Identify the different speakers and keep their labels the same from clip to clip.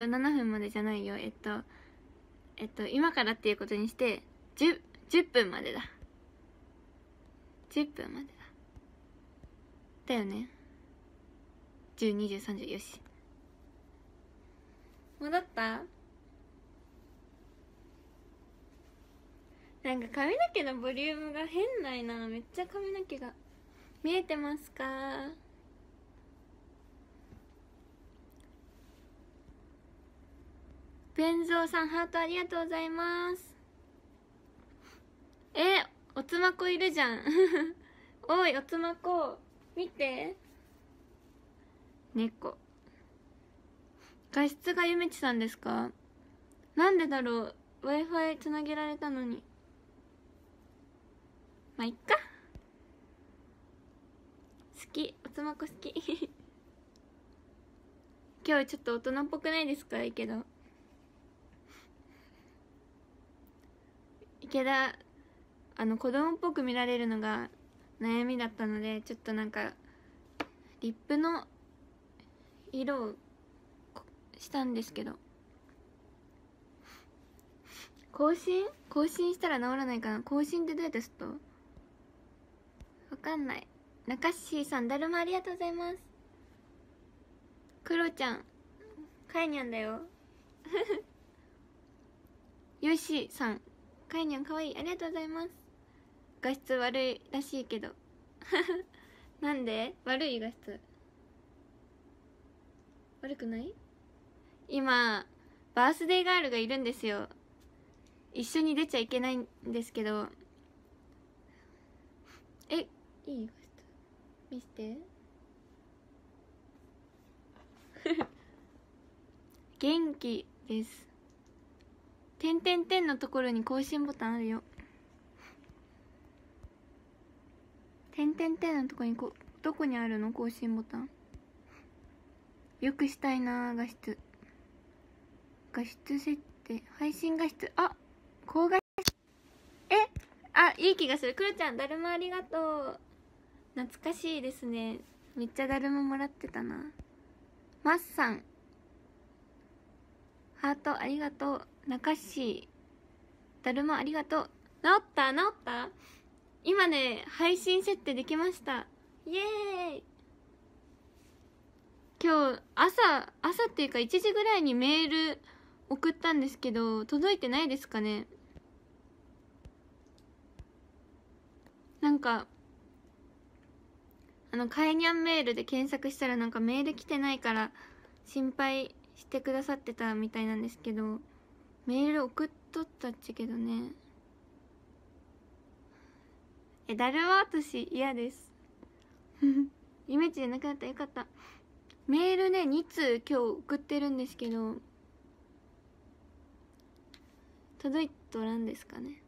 Speaker 1: 7分までじゃないよえっとえっと今からっていうことにして 10, 10分までだ10分までだだよね102030よし戻ったなんか髪の毛のボリュームが変ないなめっちゃ髪の毛が見えてますかベンゾーさん、ハートありがとうございます。え、おつまこいるじゃん。おい、おつまこ。見て。猫。画質がゆめちさんですかなんでだろう ?Wi-Fi つなげられたのに。まあ、いっか。好き。おつまこ好き。今日ちょっと大人っぽくないですかいいけど。池田あの子供っぽく見られるのが悩みだったのでちょっとなんかリップの色をしたんですけど更新更新したら治らないかな更新ってどうやってすっとわかんない中志さんだるまありがとうございますクロちゃんカイニャンだよよし さんかえにゃんかわいいありがとうございます画質悪いらしいけど なんで悪い画質悪くない今バースデーガールがいるんですよ一緒に出ちゃいけないんですけどえいい画質見して 元気です点点点のところに更新ボタンあるよ点点点のとこにこどこにあるの更新ボタンよくしたいな画質画質設定配信画質あ高画質えあいい気がするくるちゃんだるまありがとう懐かしいですねめっちゃだるまもらってたなマッさんハートありがとう中市だるまありがとう治った治った今ね配信設定できましたイエーイ今日朝朝っていうか1時ぐらいにメール送ったんですけど届いてないですかねなんかあの「かえにゃんメール」で検索したらなんかメール来てないから心配してくださってたみたいなんですけどメール送っとったっちゃけどねえだるま落とし嫌です イメージじゃなかったよかったメールね2通今日送ってるんですけど届いとらんですかね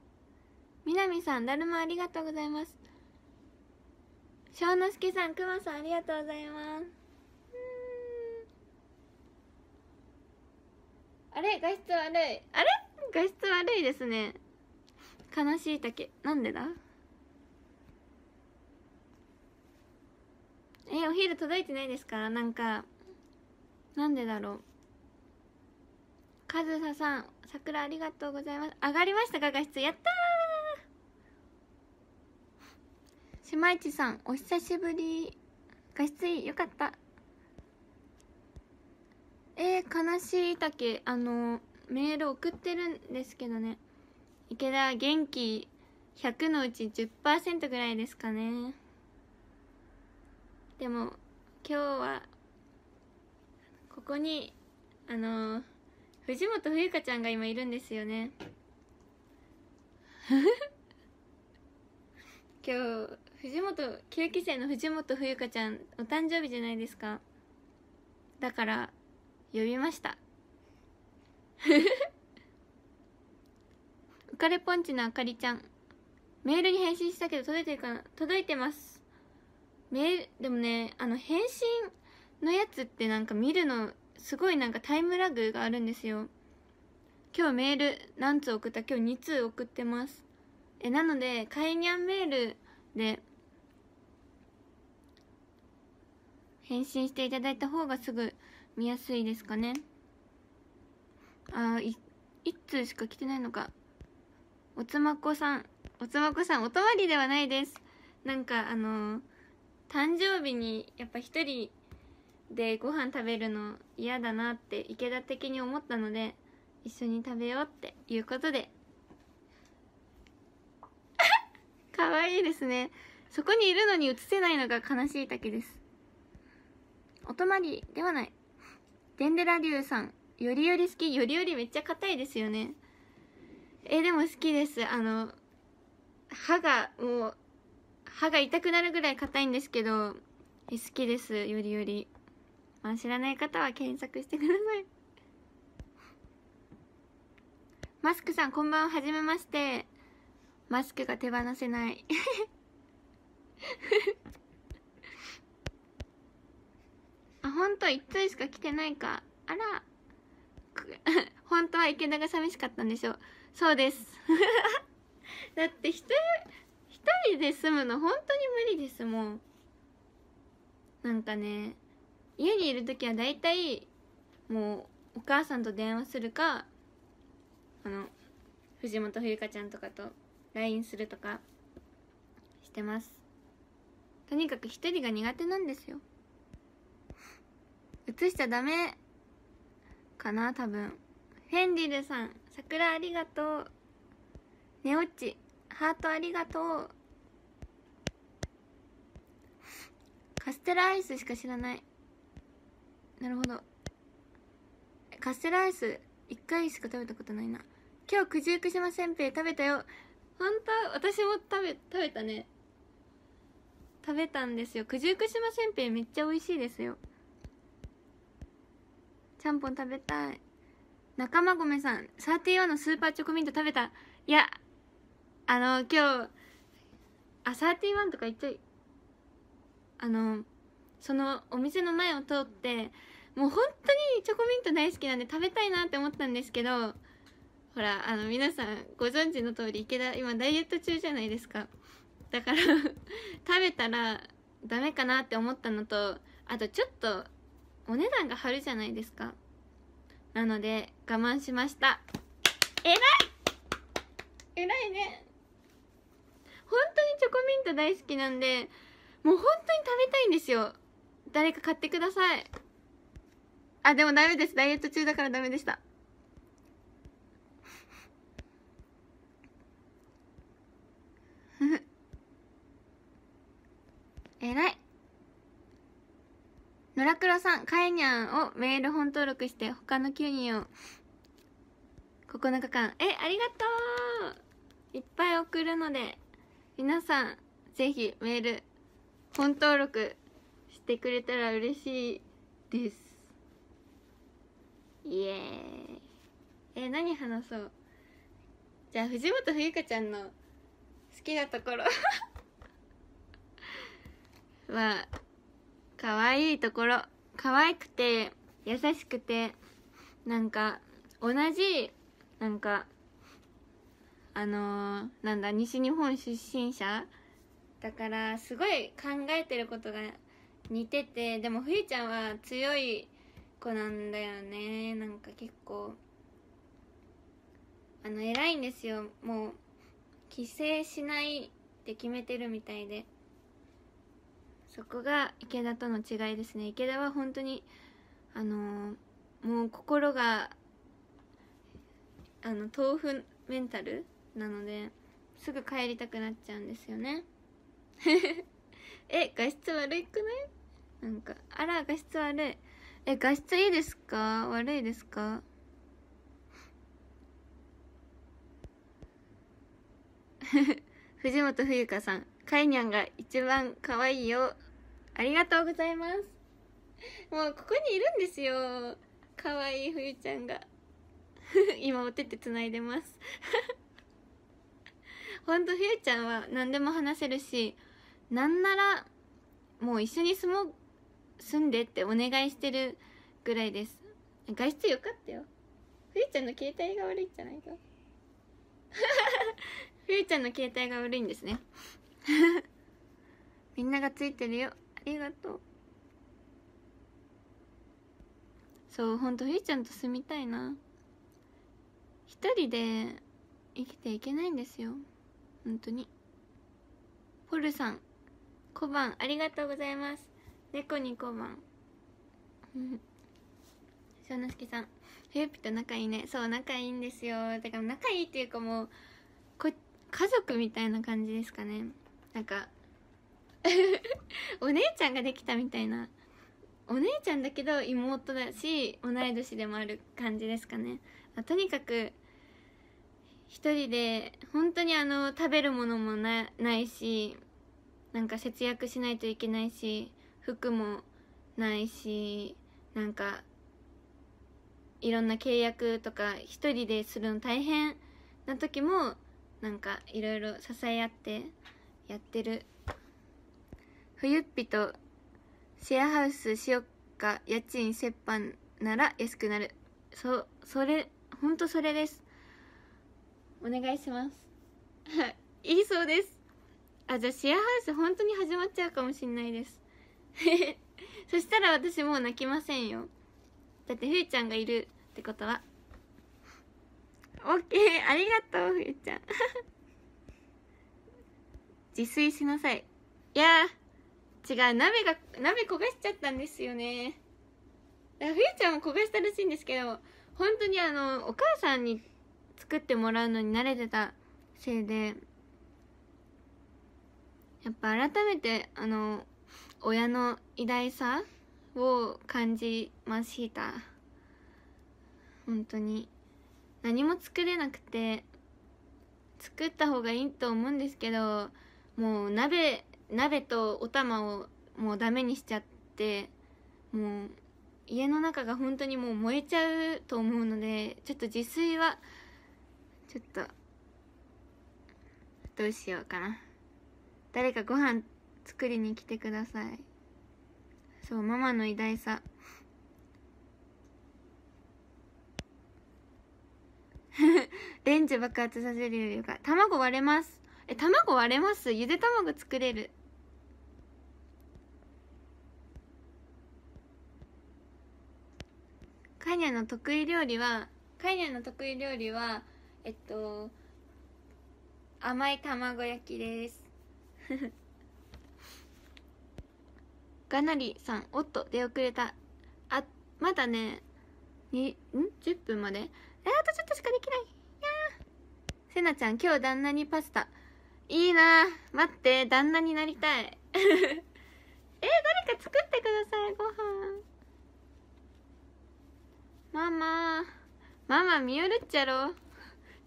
Speaker 1: 南さんだるまありがとうございます庄之助さんくまさんありがとうございますあれ画質悪いあれ画質悪いですね悲しい竹なんでだえお昼届いてないですかなんかなんでだろうカズサさん桜ありがとうございます上がりましたか画質やったー島市さんお久しぶり画質いいよかったえー、悲しいだけあのメール送ってるんですけどね池田元気100のうち10%ぐらいですかねでも今日はここにあの藤本冬香ちゃんが今いるんですよね 今日藤本9期生の藤本冬香ちゃんお誕生日じゃないですかだから呼びました 浮かれポンチのあかりちゃんメールに返信したけど届いてるかな届いてますメールでもねあの返信のやつってなんか見るのすごいなんかタイムラグがあるんですよ今日メール何通送った今日2通送ってますえなのでかいにゃんメールで返信していただいた方がすぐ見やすいですかねああ1通しか来てないのかおつまこさんおつまこさんお泊まりではないですなんかあのー、誕生日にやっぱ一人でご飯食べるの嫌だなって池田的に思ったので一緒に食べようっていうことで かわいいですねそこにいるのに映せないのが悲しいだけですお泊まりではないデンデラリュウさんよりより好きよりよりめっちゃ硬いですよねえでも好きですあの歯がもう歯が痛くなるぐらい硬いんですけど好きですよりより、まあ、知らない方は検索してください マスクさんこんばんはじめましてマスクが手放せない 1通しか来てないかあら 本当は池田が寂しかったんでしょうそうです だって1人一人で住むの本当に無理ですもんなんかね家にいる時は大体もうお母さんと電話するかあの藤本冬香ちゃんとかと LINE するとかしてますとにかく1人が苦手なんですよ映しちゃダメかな多分フェンィルさん桜ありがとうネオッチハートありがとうカステラアイスしか知らないなるほどカステラアイス1回しか食べたことないな今日九十九島せんべい食べたよ本当私も食べ食べたね食べたんですよ九十九島せんべいめっちゃ美味しいですよちゃんぽん食べたい仲間ごさん31のスーパーチョコミント食べたいやあの今日あ31とか言っちゃいあのそのお店の前を通ってもう本当にチョコミント大好きなんで食べたいなって思ったんですけどほらあの皆さんご存知の通り池田今ダイエット中じゃないですかだから食べたらダメかなって思ったのとあとちょっとお値段が張るじゃないですかなので我慢しましたえらいえらいね本当にチョコミント大好きなんでもう本当に食べたいんですよ誰か買ってくださいあでもダメですダイエット中だからダメでしたフフ野良黒さん、かえにゃんをメール本登録して、他の9人を9日間。え、ありがとういっぱい送るので、皆さん、ぜひメール、本登録してくれたら嬉しいです。イエーイ。え、何話そうじゃあ、藤本冬香ちゃんの好きなところ は、可愛いところ可愛くて優しくてなんか同じなんかあのー、なんだ西日本出身者だからすごい考えてることが似ててでもふいちゃんは強い子なんだよねなんか結構あの偉いんですよもう帰省しないって決めてるみたいで。そこが池田との違いですね池田は本当にあのもう心があの豆腐メンタルなのですぐ帰りたくなっちゃうんですよね え画質悪いくないなんかあら画質悪いえ画質いいですか悪いですか 藤本冬香さんかいにゃんが一番可愛いよ。ありがとうございます。もうここにいるんですよ。可愛い冬ちゃんが。今お手手つないでますほんと冬ちゃんは何でも話せるし、なんなら、もう一緒に住も住んでってお願いしてるぐらいです。外出よかったよ。冬ちゃんの携帯が悪いんじゃないか。冬ちゃんの携帯が悪いんですね。みんながついてるよありがとうそうほんとひーちゃんと住みたいな一人で生きていけないんですよ本当にポルさん小判ありがとうございます猫に小判しんなすけさんゆうぴと仲いいねそう仲いいんですよだから仲いいっていうかもうこ家族みたいな感じですかねなんか お姉ちゃんができたみたいなお姉ちゃんだけど妹だし同い年でもある感じですかねとにかく一人で本当にあの食べるものもないしなんか節約しないといけないし服もないしなんかいろんな契約とか一人でするの大変な時もなんかいろいろ支え合ってやってる冬っぴとシェアハウスしよっか家賃折半なら安くなるそそれほんとそれですお願いしますい いそうですあじゃあシェアハウス本当に始まっちゃうかもしんないです そしたら私もう泣きませんよだってふゆちゃんがいるってことはオッケーありがとうふゆちゃん 自炊しなさいいや違う鍋が鍋焦がしちゃったんですよねふ冬ちゃんも焦がしたらしいんですけど本当にあのお母さんに作ってもらうのに慣れてたせいでやっぱ改めてあの親の偉大さを感じました本当に何も作れなくて作った方がいいと思うんですけどもう鍋鍋とお玉をもうダメにしちゃってもう家の中が本当にもう燃えちゃうと思うのでちょっと自炊はちょっとどうしようかな誰かご飯作りに来てくださいそうママの偉大さ レンジ爆発させるよりか卵割れますえ卵割れますゆで卵作れるカイニャの得意料理はカイニャの得意料理はえっと甘い卵焼きですがなりさんおっと出遅れたあまだねにん10分まであとちょっとしかできないやせなちゃん今日旦那にパスタいいな待って旦那になりたい え誰か作ってくださいご飯ママママ見よるっちゃろ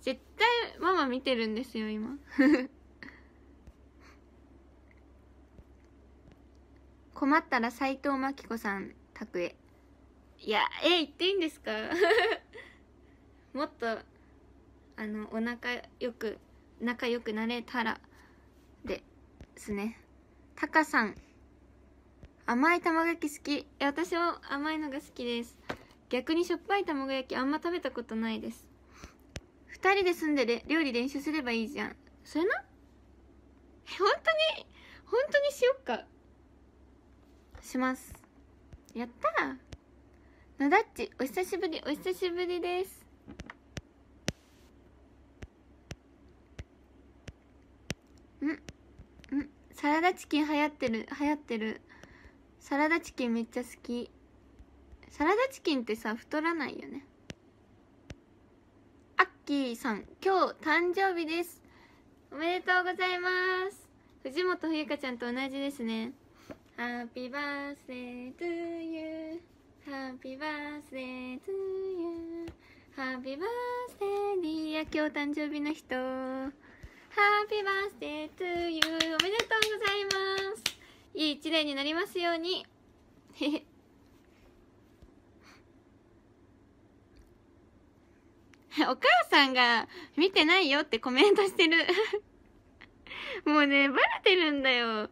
Speaker 1: 絶対ママ見てるんですよ今 困ったら斎藤真紀子さん宅へいやえ言っていいんですか もっとあのお腹よく仲良くなれたらですねタカさん甘い卵焼き好き私は甘いのが好きです逆にしょっぱい卵焼きあんま食べたことないです2人で住んでで料理練習すればいいじゃんそれな本当に本当にしよっかしますやったーなだっちお久しぶりお久しぶりですんんサラダチキン流行ってる流行ってるサラダチキンめっちゃ好きサラダチキンってさ太らないよねアッキーさん今日誕生日ですおめでとうございます藤本冬香ちゃんと同じですねハッピーバースデートゥーユーハッピーバースデートゥーユーハッピーバースデーディア今日誕生日の人ハッピーバースデートゥーユーおめでとうございますいい一年になりますように お母さんが見てないよってコメントしてる もうねバレてるんだよファン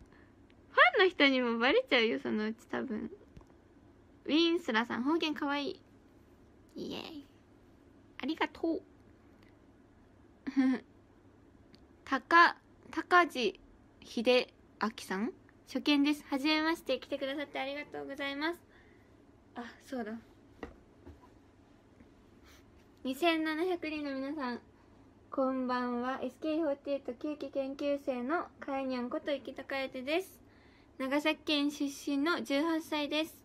Speaker 1: の人にもバレちゃうよそのうち多分ウィンスラさん方言かわいいイェイありがとう 高、高地秀明さん初見です。初めまして。来てくださってありがとうございます。あ、そうだ。2700人の皆さん、こんばんは。s k 4 8旧期研究生のカイニャンこと池田かえてです。長崎県出身の18歳です。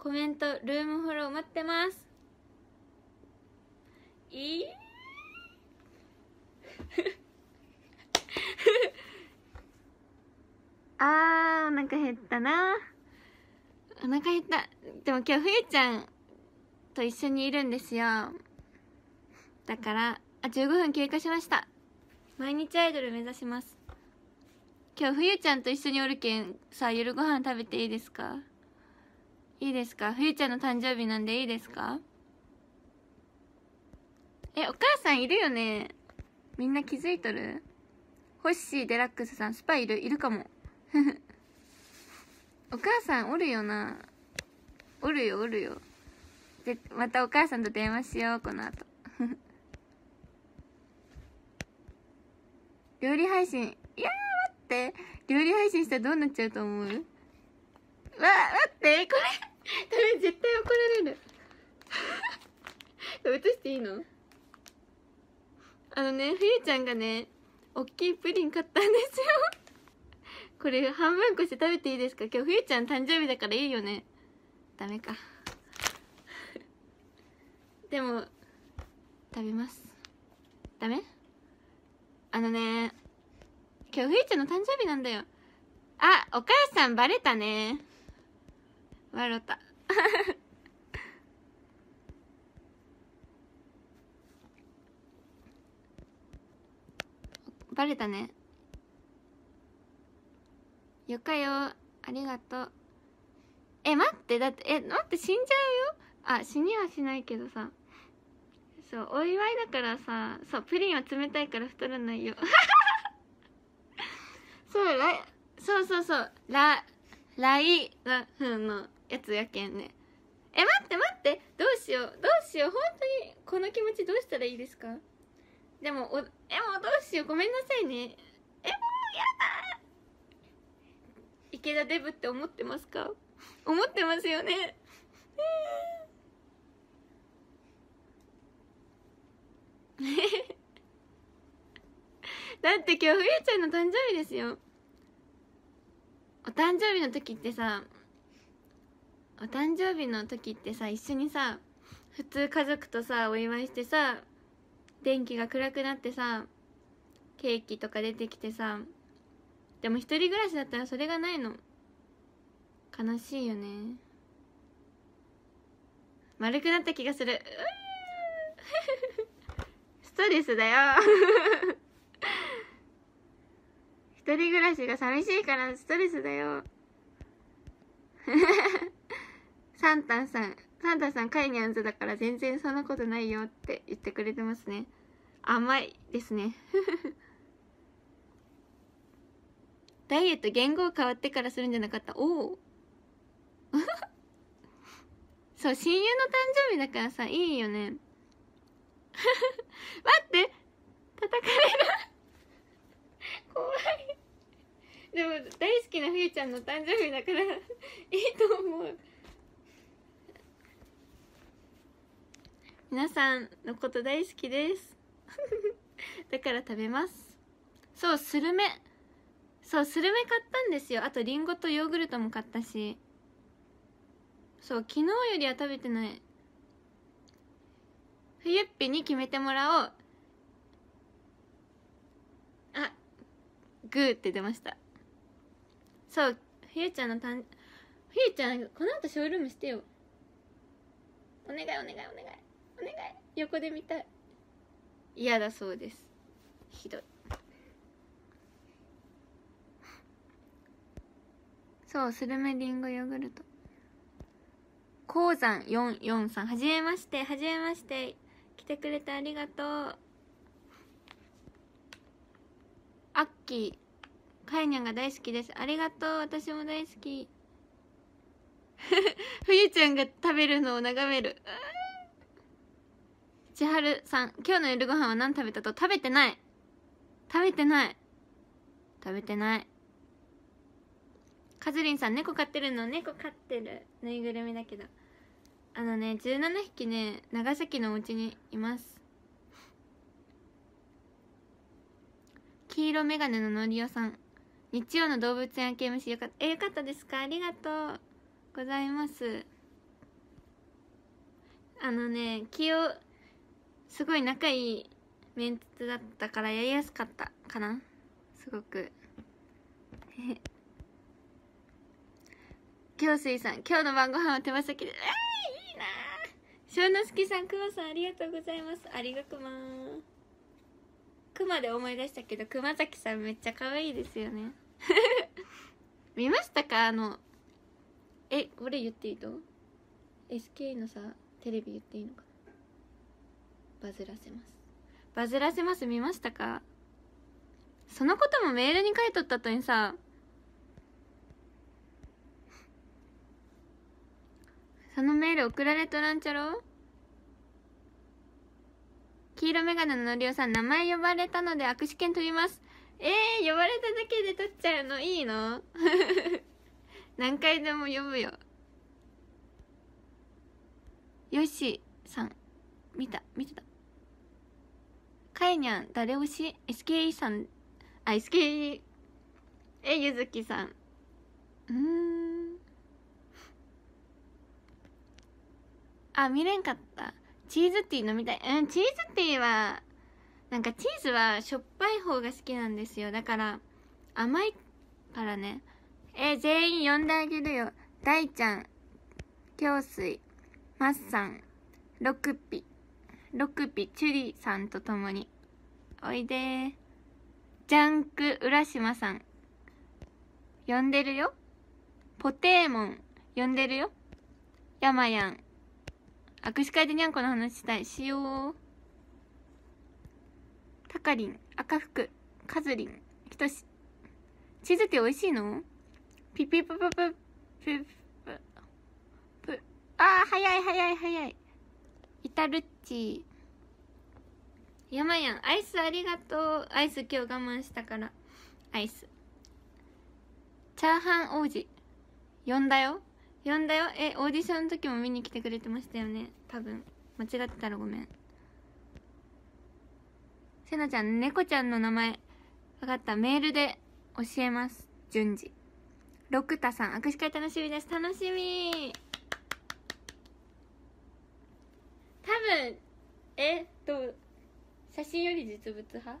Speaker 1: コメント、ルームフォロー待ってます。いい あー、お腹減ったな。お腹減った。でも今日、冬ちゃんと一緒にいるんですよ。だから、あ、15分経過しました。毎日アイドル目指します。今日、冬ちゃんと一緒におるけん、さあ、夜ご飯食べていいですかいいですか冬ちゃんの誕生日なんでいいですかえ、お母さんいるよねみんな気づいとるホッシーデラックスさん、スパイいるいるかも。お母さんおるよな。おるよ、おるよ。で、またお母さんと電話しよう、この後。料理配信。いやー、待って。料理配信したらどうなっちゃうと思うわ、待って、これ、多分絶対怒られる。映していいのあのね、冬ちゃんがね、大きいプリン買ったんですよこれ半分こして食べていいですか今日ふゆちゃん誕生日だからいいよねダメかでも食べますダメあのね今日ふゆちゃんの誕生日なんだよあお母さんバレたね笑ったバレたねよかよありがとうえ待ってだってえ待って死んじゃうよあ死にはしないけどさそうお祝いだからさそうプリンは冷たいから太らないよ そうらそうそうそうラライラフのやつやけんねえ待って待ってどうしようどうしよう本当にこの気持ちどうしたらいいですかでもおえもうどうしようごめんなさいねえもうやだ池田デブって思ってますか思ってますよねだって今日冬ちゃんの誕生日ですよお誕生日の時ってさお誕生日の時ってさ一緒にさ普通家族とさお祝いしてさ電気が暗くなってさケーキとか出てきてさでも一人暮らしだったらそれがないの悲しいよね丸くなった気がするストレスだよ一人暮らしが寂しいからストレスだよサンタンさんパンダさん、カイニャンズだから全然そんなことないよって言ってくれてますね。甘いですね。ダイエット言語変わってからするんじゃなかったおお そう親友の誕生日だからさいいよね 待って叩かれる怖いでも大好きなふゆちゃんの誕生日だからいいと思う皆さんのこと大好きです だから食べますそうスルメそうスルメ買ったんですよあとりんごとヨーグルトも買ったしそう昨日よりは食べてない冬っぴに決めてもらおうあグーって出ましたそう冬ちゃんのたん冬ちゃんこの後ショールームしてよお願いお願いお願い願い横で見たい嫌だそうですひどいそうスルメリンゴヨーグルト鉱山44 3はじめましてはじめまして来てくれてありがとうアッキーカイニャンが大好きですありがとう私も大好きふゆ ちゃんが食べるのを眺めるあ千春さん今日の夜ご飯は何食べたと食べてない食べてない食べてないかずりんさん猫飼ってるの猫飼ってるぬいぐるみだけどあのね17匹ね長崎のお家にいます黄色眼鏡ののりおさん日曜の動物園系 MC よかったえよかったですかありがとうございますあのね気をすごい仲いいメンツだったからやりやすかったかなすごく 京水さん今日の晩ご飯は手羽先でああいいな小之助さんくまさんありがとうございますありがくまくまで思い出したけど熊崎さんめっちゃ可愛いですよね 見ましたかあのえ俺言っていいと ?SK のさテレビ言っていいのかバズらせますバズらせます見ましたかそのこともメールに書いとったとにさそのメール送られとらんちゃろ黄色メガネののりおさん名前呼ばれたので握手券取りますえー、呼ばれただけで取っちゃうのいいの 何回でも呼ぶよよしさん見た見てたかえにゃん誰推し SKE さんあ SKE えゆずきさんうんあ見れんかったチーズティー飲みたいうんチーズティーはなんかチーズはしょっぱい方が好きなんですよだから甘いからねえ全員呼んであげるよ大ちゃん京水マッサンロクピロクピチュリさんと共においでジャンク浦島さん呼んでるよポテーモン呼んでるよやまやん握手会でにゃんこの話したいしようたかりん赤福かずりんひとしチーズって美味しいのピピププププププあー早い早い早いたるチやまやんアイスありがとうアイス今日我慢したからアイスチャーハン王子呼んだよ呼んだよえオーディションの時も見に来てくれてましたよね多分間違ってたらごめんせなちゃん猫ちゃんの名前分かったメールで教えます順次六田さん握手会楽しみです楽しみ多分えっと写真より実物派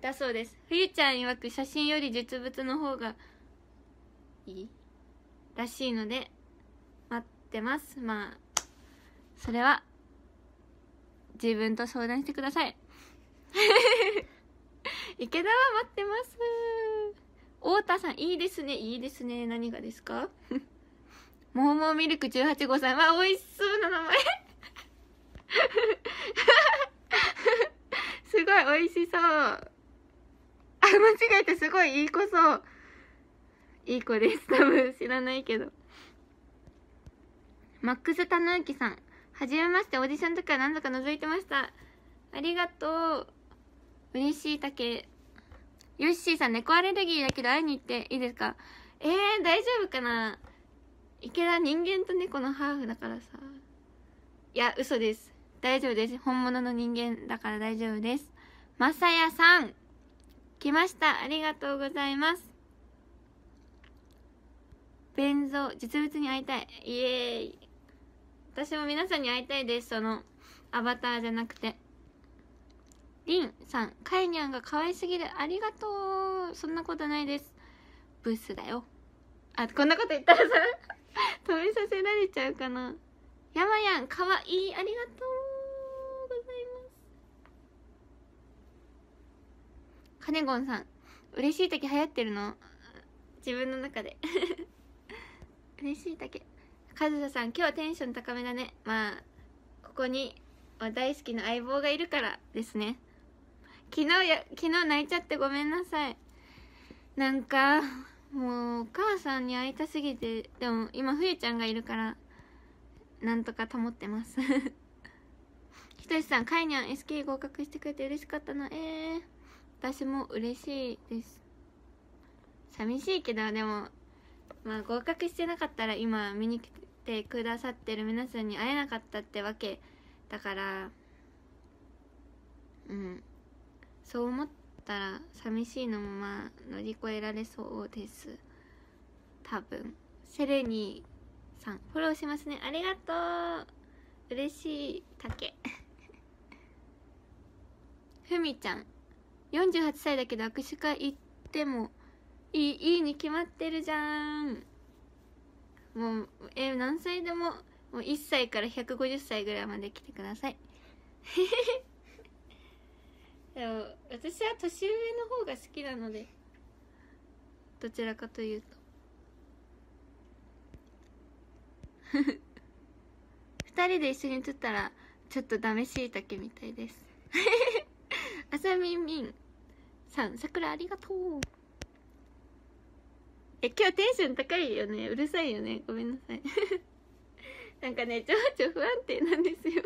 Speaker 1: だそうです冬ちゃん曰く写真より実物の方がいいらしいので待ってますまあそれは自分と相談してください 池田は待ってます太田さんいいですねいいですね何がですかもうもうミルク18号さんは美味しそうな名前 すごい美味しそう。あ、間違えた。すごいいい子そう。いい子です。多分知らないけど。マックスたぬきさん。はじめまして。オーディションとか何度か覗いてました。ありがとう。嬉しいたけ。ヨッシーさん、猫アレルギーだけど会いに行っていいですかえー、大丈夫かな池田人間と猫のハーフだからさ。いや、嘘です。大丈夫です。本物の人間だから大丈夫です。まさやさん来ましたありがとうございます。ベンゾ実物に会いたい。イエーイ私も皆さんに会いたいです。その、アバターじゃなくて。りんさん、かいにゃんが可愛すぎる。ありがとう。そんなことないです。ブスだよ。あ、こんなこと言ったらさ、止めさせられちゃうかな。やまやん、かわいい。ありがとう。カネゴンさん嬉しい時流行ってるの自分の中で 嬉しいけカズサさん今日はテンション高めだねまあここに大好きな相棒がいるからですね昨日や昨日泣いちゃってごめんなさいなんかもうお母さんに会いたすぎてでも今冬ちゃんがいるからなんとか保ってます ひとしさんかいにゃん SK 合格してくれて嬉しかったなえー私も嬉しいです寂しいけどでもまあ合格してなかったら今見に来てくださってる皆さんに会えなかったってわけだからうんそう思ったら寂しいのもまあ乗り越えられそうです多分セレニーさんフォローしますねありがとう嬉しい竹ふみちゃん48歳だけど握手会行ってもいいいいに決まってるじゃんもうえ何歳でももう1歳から150歳ぐらいまで来てください でも私は年上の方が好きなのでどちらかというと2人で一緒に撮ったらちょっとダメしいたけみたいです あさみみんさん、桜ありがとう。え、今日テンション高いよね。うるさいよね。ごめんなさい。なんかね、情緒不安定なんですよ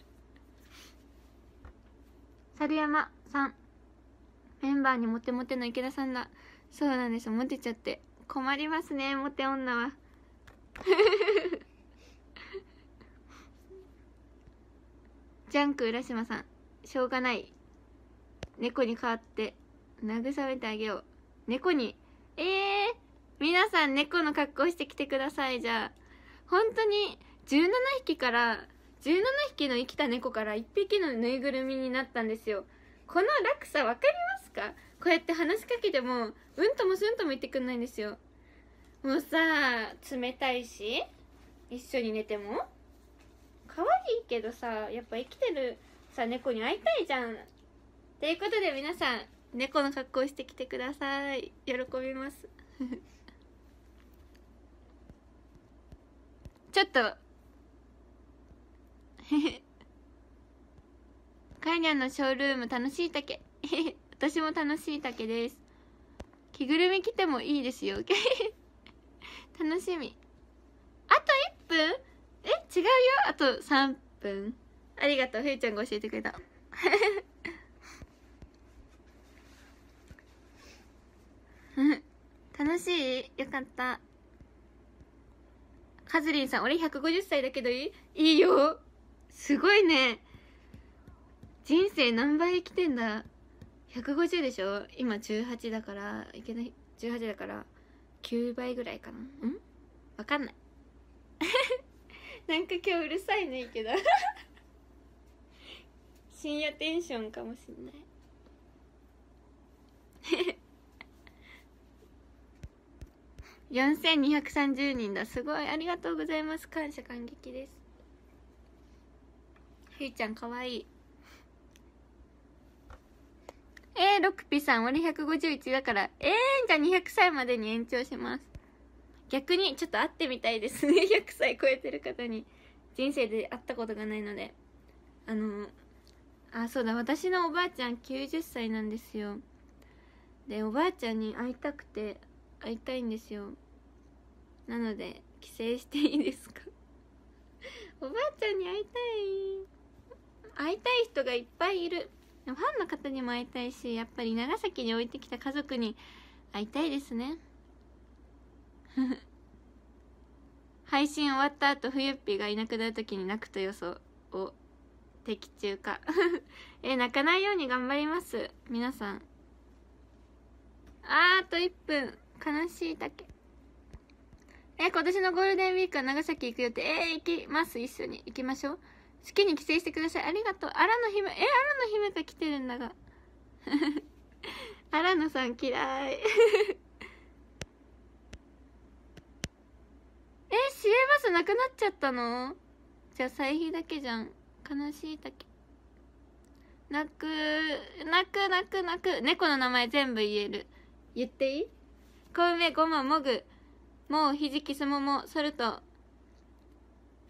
Speaker 1: 猿山さん。メンバーにモテモテの池田さんだ。そうなんですよ。モテちゃって。困りますね、モテ女は。ジャンク浦島さん。しょうがない。猫に代わって慰めてあげよう猫にええー、皆さん猫の格好してきてくださいじゃあ本当に17匹から17匹の生きた猫から1匹のぬいぐるみになったんですよこの落差分かりますかこうやって話しかけてもうんともすんとも言ってくんないんですよもうさ冷たいし一緒に寝ても可愛いけどさやっぱ生きてるさ猫に会いたいじゃんということで皆さん猫の格好してきてください喜びます ちょっと カイニャンのショールーム楽しいたけ 私も楽しいたけです着ぐるみ着てもいいですよ楽しみあと1分え違うよあと3分ありがとうふゆちゃんが教えてくれたうん楽しいよかったカズリンさん俺150歳だけどいいいいよすごいね人生何倍生きてんだ150でしょ今18だからいけない18だから9倍ぐらいかなうんわかんない なんか今日うるさいねいけど 深夜テンションかもしんない4230人だすごいありがとうございます感謝感激ですふいちゃんかわいいえー、ロクピさん俺151だからえー、じゃあ200歳までに延長します逆にちょっと会ってみたいですね100 歳超えてる方に人生で会ったことがないのであのあそうだ私のおばあちゃん90歳なんですよでおばあちゃんに会いたくて会いたいんですよなので帰省していいですか おばあちゃんに会いたい会いたい人がいっぱいいるファンの方にも会いたいしやっぱり長崎に置いてきた家族に会いたいですね 配信終わった後冬っぴがいなくなる時に泣くと予想を的中か え泣かないように頑張ります皆さんあーあと1分悲しいだけ。え、今年のゴールデンウィークは長崎行くよって、えー、行きます。一緒に行きましょう。好きに帰省してください。ありがとう。アラの姫、え、アラの姫が来てるんだが。アラのさん嫌い。え、市営バスなくなっちゃったのじゃあ歳費だけじゃん。悲しいだけ。泣く、泣く泣く泣く。猫の名前全部言える。言っていい小梅ごまもぐもうひじきすももソルト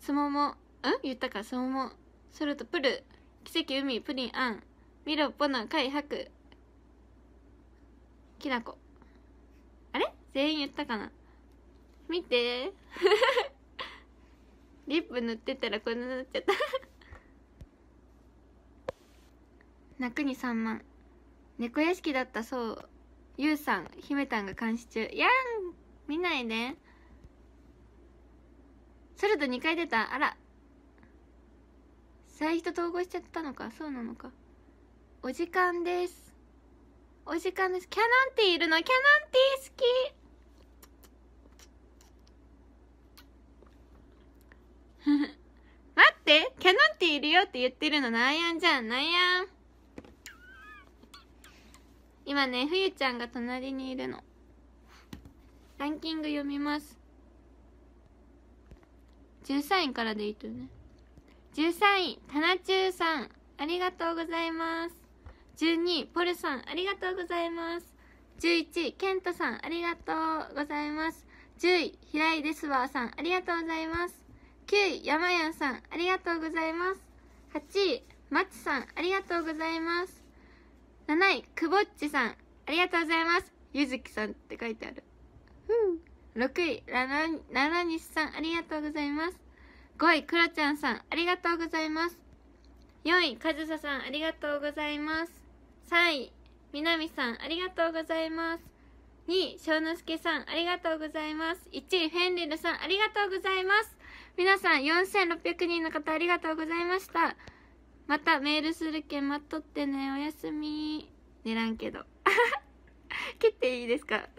Speaker 1: すももん言ったかすももソルトプル奇跡海プリンあんミロポナカイハクきなこあれ全員言ったかな見て リップ塗ってたらこんなになっちゃった 泣くに3万猫屋敷だったそうゆうさん、ひめたんが監視中。やん見ないね。ソルト2回出た。あら。財布と統合しちゃったのか。そうなのか。お時間です。お時間です。キャノンティーいるのキャノンティー好き待ってキャノンティーいるよって言ってるのなんやんじゃんなんやん今ね冬ゆちゃんが隣にいるのランキング読みます13位からでいいとね13位タナチューさんありがとうございます12位ポルさんありがとうございます11位ケントさんありがとうございます10位平井デスワーさんありがとうございます9位山やんさんありがとうございます8位マチさんありがとうございます7位、くぼっちさん。ありがとうございます。ゆずきさんって書いてある。6位、ななにしさん。ありがとうございます。5位、くろちゃんさん。ありがとうございます。4位、かずささん。ありがとうございます。3位、みなみさん。ありがとうございます。2位、しょうのすけさん、ありがとうございます。1位、フェンリルさん、ありがとうございます。皆さん、4600人の方、ありがとうございました。またメールするけん待っとってねおやすみ寝らんけど 切っていいですか